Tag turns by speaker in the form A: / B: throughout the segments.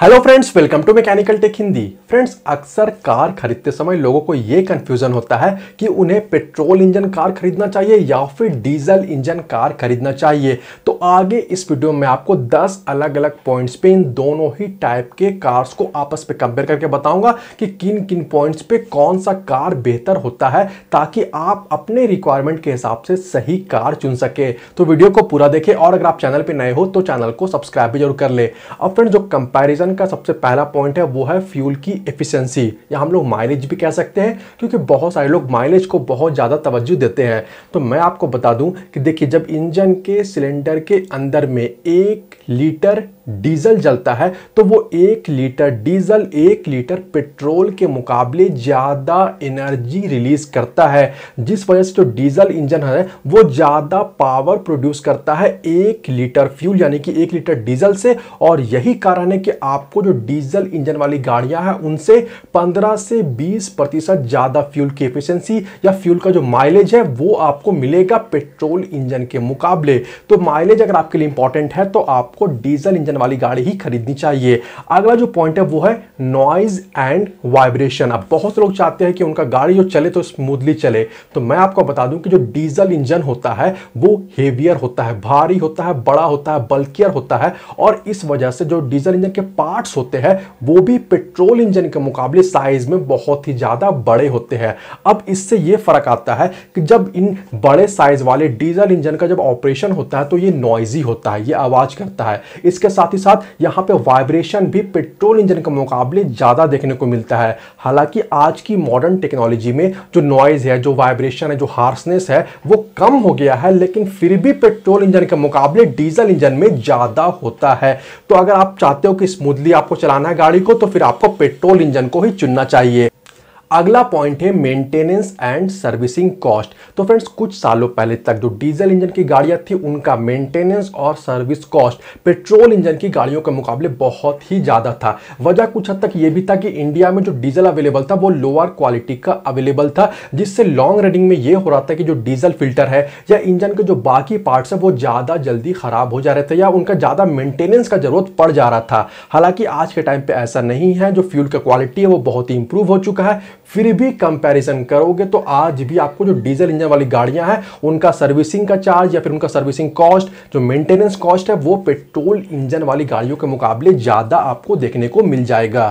A: hello friends welcome to mechanical tech Hindi friends अक्सर car खरीदते समय लोगों को ये कन्फ्यूज़न होता है कि उन्हें पेट्रोल इंजन कार खरीदना चाहिए या फिर डीजल इंजन कार खरीदना चाहिए तो आगे इस वीडियो में आपको 10 अलग अलग पॉइंट्स पे इन दोनों ही टाइप के कार्स को आपस में कंपेयर करके बताऊंगा कि किन किन पॉइंट्स पे कौन सा कार बेहतर होता है ताकि आप अपने रिक्वायरमेंट के हिसाब से सही कार चुन सके तो वीडियो को पूरा देखें और अगर आप चैनल पर नए हो तो चैनल को सब्सक्राइब भी जरूर कर ले अब फ्रेंड जो कंपेरिजन सेक्शन का सबसे पहला पॉइंट है वो है फ्यूल की एफिशिएंसी या हम लोग माइलेज भी कह सकते हैं क्योंकि बहुत सारे लोग माइलेज को बहुत ज़्यादा तवज्जो देते हैं तो मैं आपको बता दूं कि देखिए जब इंजन के सिलेंडर के अंदर में एक लीटर डीजल जलता है तो वो एक लीटर डीजल एक लीटर पेट्रोल के मुकाबले ज़्यादा एनर्जी रिलीज करता है जिस वजह से जो तो डीजल इंजन है वो ज़्यादा पावर प्रोड्यूस करता है एक लीटर फ्यूल यानी कि एक लीटर डीजल से और यही कारण है कि आप आपको जो डीजल इंजन वाली गाड़ियां हैं उनसे 15 से 20 प्रतिशत ज़्यादा फ्यूल की एफिशिएंसी या फ्यूल का जो माइलेज है वो आपको मिलेगा पेट्रोल इंजन के मुकाबले तो माइलेज अगर आपके लिए इंपॉर्टेंट है तो आपको डीजल इंजन वाली गाड़ी ही खरीदनी चाहिए अगला जो पॉइंट है वो है नॉइज एंड वाइब्रेशन अब बहुत लोग चाहते हैं कि उनका गाड़ी जो चले तो स्मूथली चले तो मैं आपको बता दूं कि जो डीजल इंजन होता है वो हेवियर होता है भारी होता है बड़ा होता है बल्कियर होता है और इस वजह से जो डीजल इंजन के पास पार्ट्स होते हैं वो भी पेट्रोल इंजन के मुकाबले साइज में बहुत ही ज़्यादा बड़े होते हैं अब इससे ये फ़र्क आता है कि जब इन बड़े साइज वाले डीजल इंजन का जब ऑपरेशन होता है तो ये नॉइजी होता है ये आवाज़ करता है इसके साथ ही साथ यहाँ पे वाइब्रेशन भी पेट्रोल इंजन के मुकाबले ज़्यादा देखने को मिलता है हालांकि आज की मॉडर्न टेक्नोलॉजी में जो नॉइज़ है जो वाइब्रेशन है जो हार्सनेस है वो कम हो गया है लेकिन फिर भी पेट्रोल इंजन के मुकाबले डीजल इंजन में ज़्यादा होता है तो अगर आप चाहते हो कि स्मूथ खुदली आपको चलाना है गाड़ी को तो फिर आपको पेट्रोल इंजन को ही चुनना चाहिए अगला पॉइंट है मेंटेनेंस एंड सर्विसिंग कॉस्ट तो फ्रेंड्स कुछ सालों पहले तक जो डीजल इंजन की गाड़ियाँ थी उनका मेंटेनेंस और सर्विस कॉस्ट पेट्रोल इंजन की गाड़ियों के मुकाबले बहुत ही ज़्यादा था वजह कुछ हद तक ये भी था कि इंडिया में जो डीजल अवेलेबल था वो लोअर क्वालिटी का अवेलेबल था जिससे लॉन्ग रनिंग में ये हो रहा था कि जो डीजल फिल्टर है या इंजन के जो बाकी पार्ट्स है वो ज़्यादा जल्दी ख़राब हो जा रहे थे या उनका ज़्यादा मेंटेनेंस का ज़रूरत पड़ जा रहा था हालांकि आज के टाइम पर ऐसा नहीं है जो फ्यूल का क्वालिटी है वो बहुत ही इंप्रूव हो चुका है फिर भी कंपैरिजन करोगे तो आज भी आपको जो डीजल इंजन वाली गाड़ियां हैं उनका सर्विसिंग का चार्ज या फिर उनका सर्विसिंग कॉस्ट जो मेंटेनेंस कॉस्ट है वो पेट्रोल इंजन वाली गाड़ियों के मुकाबले ज़्यादा आपको देखने को मिल जाएगा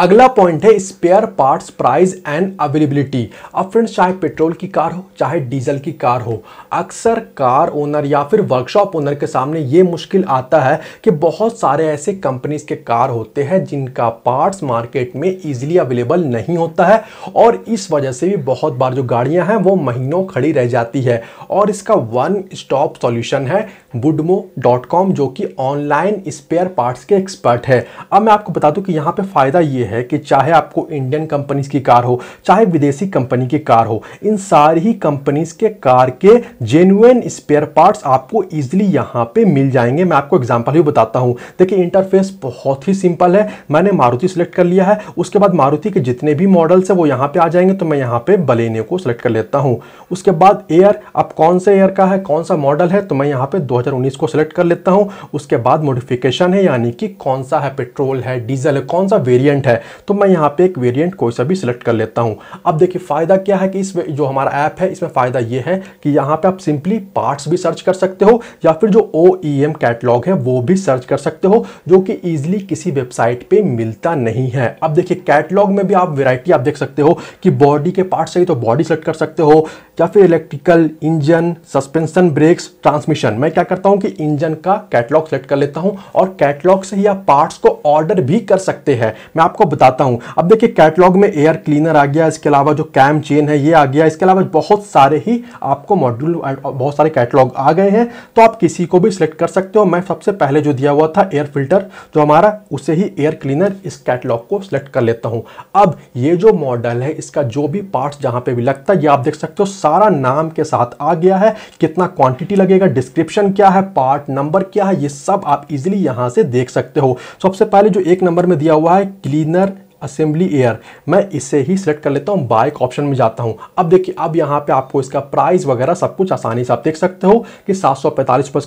A: अगला पॉइंट है spare parts price and availability अब फ्रेंड्स चाहे पेट्रोल की कार हो चाहे डीजल की कार हो अक्सर कार ओनर या फिर वर्कशॉप ओनर के सामने ये मुश्किल आता है कि बहुत सारे ऐसे कंपनीज के कार होते हैं जिनका पार्ट्स मार्केट में ईजिली अवेलेबल नहीं होता है और इस वजह से भी बहुत बार जो गाड़ियाँ हैं वो महीनों खड़ी रह जाती है और इसका वन स्टॉप सॉल्यूशन है बुडमो जो कि ऑनलाइन स्पेयर पार्ट्स के एक्सपर्ट है अब मैं आपको बता दूँ कि यहाँ पर फ़ायदा ये ये है कि चाहे आपको इंडियन कंपनीज की कार हो चाहे विदेशी कंपनी की कार हो इन सारी ही कंपनीज के कार के जेन्युन स्पेयर पार्ट्स आपको ईजिली यहाँ पे मिल जाएंगे मैं आपको एग्जाम्पल भी बताता हूँ देखिए इंटरफेस बहुत ही सिंपल है मैंने मारुति सेलेक्ट कर लिया है उसके बाद मारुति के जितने भी मॉडल्स है वो यहाँ पे आ जाएंगे तो मैं यहाँ पे बलेने को सिलेक्ट कर लेता हूँ उसके बाद एयर अब कौन से एयर का है कौन सा मॉडल है तो मैं यहाँ पे 2019 को सिलेक्ट कर लेता हूँ उसके बाद मोडिफिकेशन है यानी कि कौन सा है पेट्रोल है डीजल है कौन सा वेरियंट है है तो मैं यहाँ पे एक वेरिएंट कोई सा भी सिलेक्ट कर लेता हूँ अब देखिए फ़ायदा क्या है कि इस जो हमारा ऐप है इसमें फ़ायदा ये है कि यहाँ पे आप सिंपली पार्ट्स भी सर्च कर सकते हो या फिर जो ओ ई एम कैटलॉग है वो भी सर्च कर सकते हो जो कि ईजिली किसी वेबसाइट पर मिलता नहीं है अब देखिए कैटलॉग में भी आप वेराइटी आप देख सकते हो कि बॉडी के पार्ट्स चाहिए तो बॉडी सेलेक्ट कर सकते हो या फिर electrical engine suspension brakes transmission मैं क्या करता हूँ कि इंजन का कैटलॉग सेलेक्ट कर लेता हूँ और कैटलॉग से ही आप पार्ट्स को ऑर्डर भी कर सकते हैं मैं आपको आपको बताता हूं अब देखिए कैटलॉग में एयर क्लीनर आ गया इसके अलावा जो कैम चेन है ये आ गया इसके अलावा बहुत सारे ही आपको मॉड्यूल बहुत सारे कैटलॉग आ गए हैं तो आप किसी को भी सिलेक्ट कर सकते हो मैं सबसे पहले जो दिया हुआ था एयर फिल्टर जो हमारा उसे ही एयर क्लीनर इस कैटलॉग को सिलेक्ट कर लेता हूँ अब ये जो मॉडल है इसका जो भी पार्ट जहाँ पे भी लगता है ये आप देख सकते हो सारा नाम के साथ आ गया है कितना क्वांटिटी लगेगा डिस्क्रिप्शन क्या है पार्ट नंबर क्या है ये सब आप इजिली यहाँ से देख सकते हो सबसे पहले जो एक नंबर में दिया हुआ है क्लीन इनर असेंबली एयर मैं इसे ही सिलेक्ट कर लेता हूँ बाइक ऑप्शन में जाता हूँ अब देखिए अब यहाँ पे आपको इसका प्राइस वगैरह सब कुछ आसानी से आप देख सकते हो कि सात सौ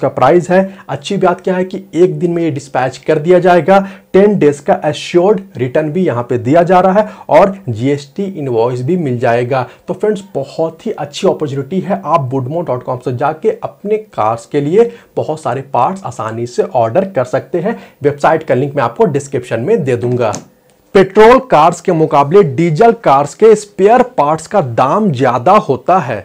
A: का प्राइस है अच्छी बात क्या है कि एक दिन में ये डिस्पैच कर दिया जाएगा टेन डेज का एश्योर्ड रिटर्न भी यहाँ पे दिया जा रहा है और जीएसटी इन्वॉइस भी मिल जाएगा तो फ्रेंड्स बहुत ही अच्छी अपॉर्चुनिटी है आप बुडमो डॉट कॉम से जाके अपने कार्स के लिए बहुत सारे पार्ट्स आसानी से ऑर्डर कर सकते हैं वेबसाइट का लिंक मैं आपको डिस्क्रिप्शन में दे दूंगा पेट्रोल कार्स के मुकाबले डीजल कार्स के स्पेयर पार्ट्स का दाम ज्यादा होता है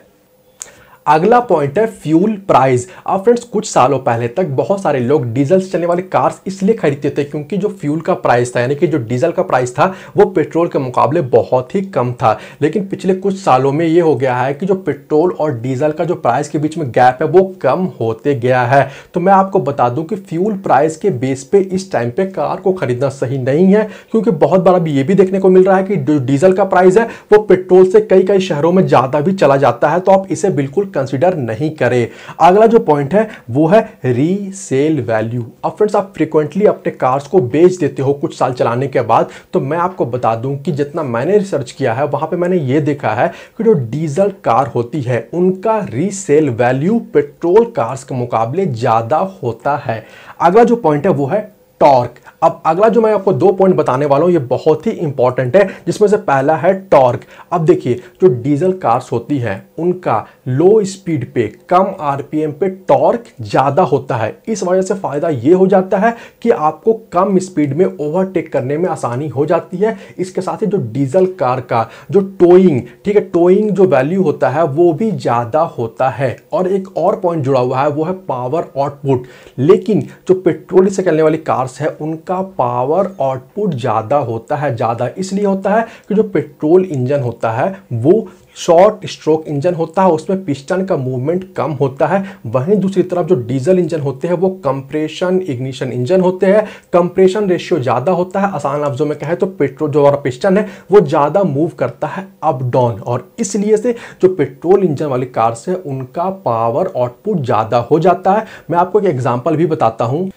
A: अगला पॉइंट है फ्यूल प्राइस अब फ्रेंड्स कुछ सालों पहले तक बहुत सारे लोग डीजल से चलने वाले कार्स इसलिए खरीदते थे क्योंकि जो फ्यूल का प्राइस था यानी कि जो डीजल का प्राइस था वो पेट्रोल के मुकाबले बहुत ही कम था लेकिन पिछले कुछ सालों में ये हो गया है कि जो पेट्रोल और डीजल का जो प्राइस के बीच में गैप है वो कम होते गया है तो मैं आपको बता दूं कि फ्यूल प्राइस के बेस पे इस टाइम पे कार को खरीदना सही नहीं है क्योंकि बहुत बार अभी ये भी देखने को मिल रहा है कि डीजल का प्राइस है वो पेट्रोल से कई कई शहरों में ज़्यादा भी चला जाता है तो आप इसे बिल्कुल कंसिडर नहीं करे अगला जो पॉइंट है वो है रीसेल वैल्यू अब फ्रेंड्स आप फ्रिक्वेंटली अपने कार्स को बेच देते हो कुछ साल चलाने के बाद तो मैं आपको बता दूं कि जितना मैंने रिसर्च किया है वहां पे मैंने ये देखा है कि जो डीजल कार होती है उनका रीसेल वैल्यू पेट्रोल कार्स के मुकाबले ज़्यादा होता है अगला जो पॉइंट है वो है टॉर्क अब अगला जो मैं आपको दो पॉइंट बताने वाला हूँ ये बहुत ही इंपॉर्टेंट है जिसमें से पहला है टॉर्क अब देखिए जो डीजल कार्स होती है उनका लो स्पीड पे कम आरपीएम पे टॉर्क ज़्यादा होता है इस वजह से फ़ायदा ये हो जाता है कि आपको कम स्पीड में ओवरटेक करने में आसानी हो जाती है इसके साथ ही जो डीजल कार का जो टोइंग ठीक है टोइंग जो वैल्यू होता है वो भी ज़्यादा होता है और एक और पॉइंट जुड़ा हुआ है वो है पावर आउटपुट लेकिन जो पेट्रोल से चलने वाली कार पास है उनका पावर आउटपुट ज़्यादा होता है ज़्यादा इसलिए होता है कि जो पेट्रोल इंजन होता है वो शॉर्ट स्ट्रोक इंजन होता है उसमें पिस्टन का मूवमेंट कम होता है वहीं दूसरी तरफ जो डीजल इंजन होते हैं वो कंप्रेशन इग्निशन इंजन होते हैं कंप्रेशन रेशियो ज़्यादा होता है आसान लफ्जों में कहें तो पेट्रोल जो हमारा पिस्टन है वो ज़्यादा मूव करता है अप डाउन और इसलिए से जो पेट्रोल इंजन वाली कार्स से उनका पावर आउटपुट ज़्यादा हो जाता है मैं आपको एक एग्जाम्पल भी बताता हूँ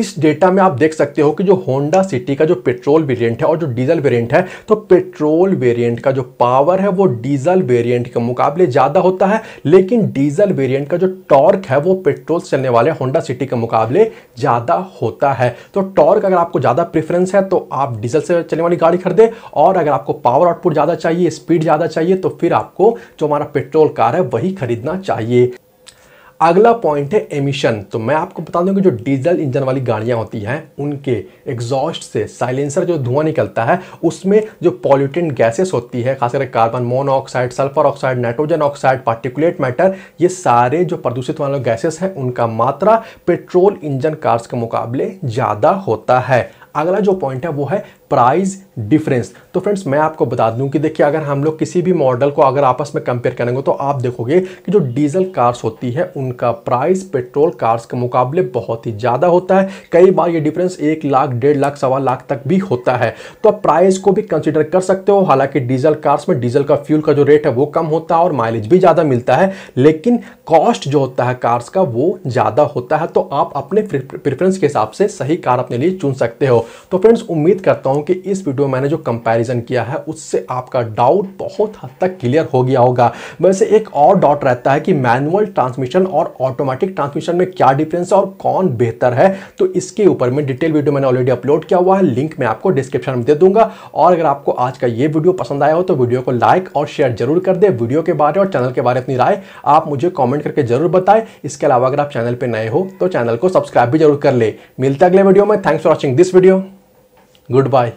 A: इस डेटा में आप देख सकते हो कि जो होंडा सिटी का जो पेट्रोल वेरिएंट है और जो डीजल वेरिएंट है तो पेट्रोल वेरिएंट का जो पावर है वो डीजल वेरिएंट के मुकाबले ज़्यादा होता है लेकिन डीजल वेरिएंट का जो टॉर्क है वो पेट्रोल चलने वाले होंडा सिटी के मुकाबले ज़्यादा होता है तो टॉर्क अगर आपको ज़्यादा प्रेफरेंस है तो आप डीजल से चलने वाली गाड़ी खरीदें और अगर आपको पावर आउटपुट ज़्यादा चाहिए स्पीड ज़्यादा चाहिए तो फिर आपको जो हमारा पेट्रोल कार है वही खरीदना चाहिए अगला पॉइंट है एमिशन तो मैं आपको बता दूं कि जो डीजल इंजन वाली गाड़ियां होती हैं उनके एग्जॉस्ट से साइलेंसर जो धुआं निकलता है उसमें जो पॉल्यूटेंट गैसेस होती है खासकर carbon monoxide sulphur oxide nitrogen oxide particulate matter ये सारे जो प्रदूषित वाले गैसेस हैं उनका मात्रा पेट्रोल इंजन कार्स के मुकाबले ज़्यादा होता है अगला जो पॉइंट है वो है प्राइस डिफरेंस तो फ्रेंड्स मैं आपको बता दूं कि देखिए अगर हम लोग किसी भी मॉडल को अगर आपस में कंपेयर करेंगे तो आप देखोगे कि जो डीजल कार्स होती है उनका प्राइस पेट्रोल कार्स के मुकाबले बहुत ही ज़्यादा होता है कई बार ये डिफरेंस एक लाख डेढ़ लाख सवा लाख तक भी होता है तो आप प्राइस को भी कंसिडर कर सकते हो हालांकि डीजल कार्स में डीजल का फ्यूल का जो रेट है वो कम होता है और माइलेज भी ज़्यादा मिलता है लेकिन कॉस्ट जो होता है कार्स का वो ज़्यादा होता है तो आप अपने प्रेफरेंस के हिसाब से सही कार अपने लिए चुन सकते हो तो फ्रेंड्स उम्मीद करता हूँ हूँ कि इस वीडियो में मैंने जो कंपैरिजन किया है उससे आपका डाउट बहुत हद तक क्लियर हो गया होगा वैसे एक और डाउट रहता है कि मैनुअल ट्रांसमिशन और ऑटोमेटिक ट्रांसमिशन में क्या डिफरेंस है और कौन बेहतर है तो इसके ऊपर मैं डिटेल वीडियो मैंने ऑलरेडी अपलोड किया हुआ है लिंक मैं आपको डिस्क्रिप्शन में दे दूंगा और अगर आपको आज का ये वीडियो पसंद आया हो तो वीडियो को लाइक और शेयर जरूर कर दे वीडियो के बारे और चैनल के बारे में अपनी राय आप मुझे कॉमेंट करके जरूर बताएं इसके अलावा अगर आप चैनल पर नए हो तो चैनल को सब्सक्राइब भी जरूर कर ले मिलते अगले वीडियो में thanks for watching this video goodbye